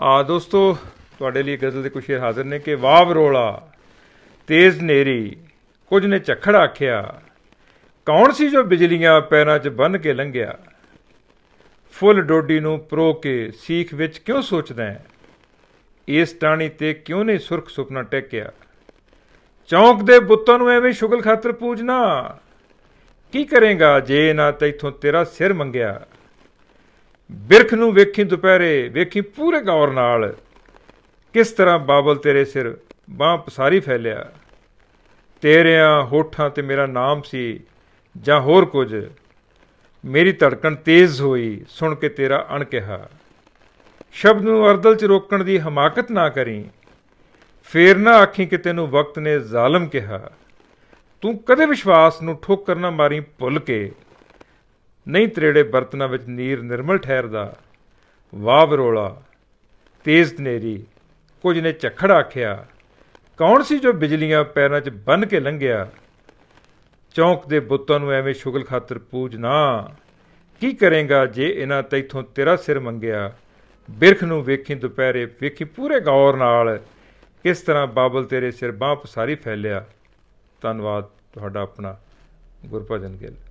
ਆ ਦੋਸਤੋ ਤੁਹਾਡੇ ਲਈ ਗਜ਼ਲ ਦੇ ਕੁਝ ਸ਼ੇਰ ਹਾਜ਼ਰ ਨੇ ਕਿ ਵਾਵ ਰੋਲਾ ਤੇਜ਼ ਨੇਰੀ ਕੁਝ ਨੇ ਝਖੜ ਆਖਿਆ ਕੌਣ ਸੀ ਜੋ ਬਿਜਲੀਆਂ ਪੈਰਾਂ 'ਚ ਬੰਨ ਕੇ ਲੰਘਿਆ ਫੁੱਲ ਡੋਡੀ ਨੂੰ ਪ੍ਰੋ ਕੇ ਸੀਖ ਵਿੱਚ ਕਿਉਂ ਸੋਚਦਾ ਇਸ ਟਾਣੀ ਤੇ ਕਿਉਂ ਨਹੀਂ ਸੁਰਖ ਸੁਪਨਾ ਟੇਕਿਆ ਚੌਂਕ ਦੇ ਬੁੱਤਾਂ ਨੂੰ ਐਵੇਂ ਸ਼ੁਗਲ ਖਾਤਰ ਪੂਜਣਾ ਕੀ ਕਰੇਗਾ ਜੇ ਨਾ ਤੈਥੋਂ ਤੇਰਾ ਸਿਰ ਮੰਗਿਆ ਬਿਰਖ ਨੂੰ ਵੇਖੀ ਦੁਪਹਿਰੇ ਵੇਖੀ ਪੂਰੇ ਗੌਰ ਨਾਲ ਕਿਸ ਤਰ੍ਹਾਂ ਬਾਬਲ ਤੇਰੇ ਸਿਰ ਬਾਹ ਪਸਾਰੀ ਫੈਲਿਆ ਤੇਰਿਆਂ ਹੋਠਾਂ ਤੇ ਮੇਰਾ ਨਾਮ ਸੀ ਜਾਂ ਹੋਰ ਕੁਝ ਮੇਰੀ ਧੜਕਣ ਤੇਜ਼ ਹੋਈ ਸੁਣ ਕੇ ਤੇਰਾ ਅਣ ਕਿਹਾ ਸ਼ਬਦ ਨੂੰ ਅਰਦਲ ਚ ਰੋਕਣ ਦੀ ਹਮਾਕਤ ਨਾ ਕਰੀ ਫੇਰ ਨਾ ਆਖੀ ਕਿ ਤੈਨੂੰ ਵਕਤ ਨੇ ਜ਼ਾਲਮ ਕਿਹਾ ਤੂੰ ਕਦੇ ਵਿਸ਼ਵਾਸ ਨੂੰ ਠੋਕਰ ਨਾ ਮਾਰੀ ਭੁੱਲ ਕੇ ਨਹੀਂ ਤਰੇੜੇ ਬਰਤਨਾਂ ਵਿੱਚ ਨੀਰ ਨਿਰਮਲ ਠਹਿਰਦਾ ਵਾਹ ਬਰੋਲਾ ਤੇਜ਼ ਤਨੇਰੀ ਕੁਝ ਨੇ ਝਖੜ ਆਖਿਆ ਕੌਣ ਸੀ ਜੋ ਬਿਜਲੀਆਂ ਪੈਰਾਂ 'ਚ ਬੰਨ ਕੇ ਲੰਘਿਆ ਚੌਂਕ ਦੇ ਬੁੱਤਾਂ ਨੂੰ ਐਵੇਂ ਸ਼ੁਗਲ ਖਾਤਰ ਪੂਜ ਨਾ ਕੀ ਕਰੇਗਾ ਜੇ ਇਹਨਾਂ ਤੈਥੋਂ ਤੇਰਾ ਸਿਰ ਮੰਗਿਆ ਬਿਰਖ ਨੂੰ ਵੇਖੀ ਦੁਪਹਿਰੇ ਵੇਖੀ ਪੂਰੇ ਗੌਰ ਨਾਲ ਕਿਸ ਤਰ੍ਹਾਂ ਬਾਬਲ ਤੇਰੇ ਸਿਰ ਬਾਹ ਪਸਾਰੀ ਫੈਲਿਆ ਧੰਨਵਾਦ ਤੁਹਾਡਾ ਆਪਣਾ ਗੁਰਭਜਨ ਗਿੱਲ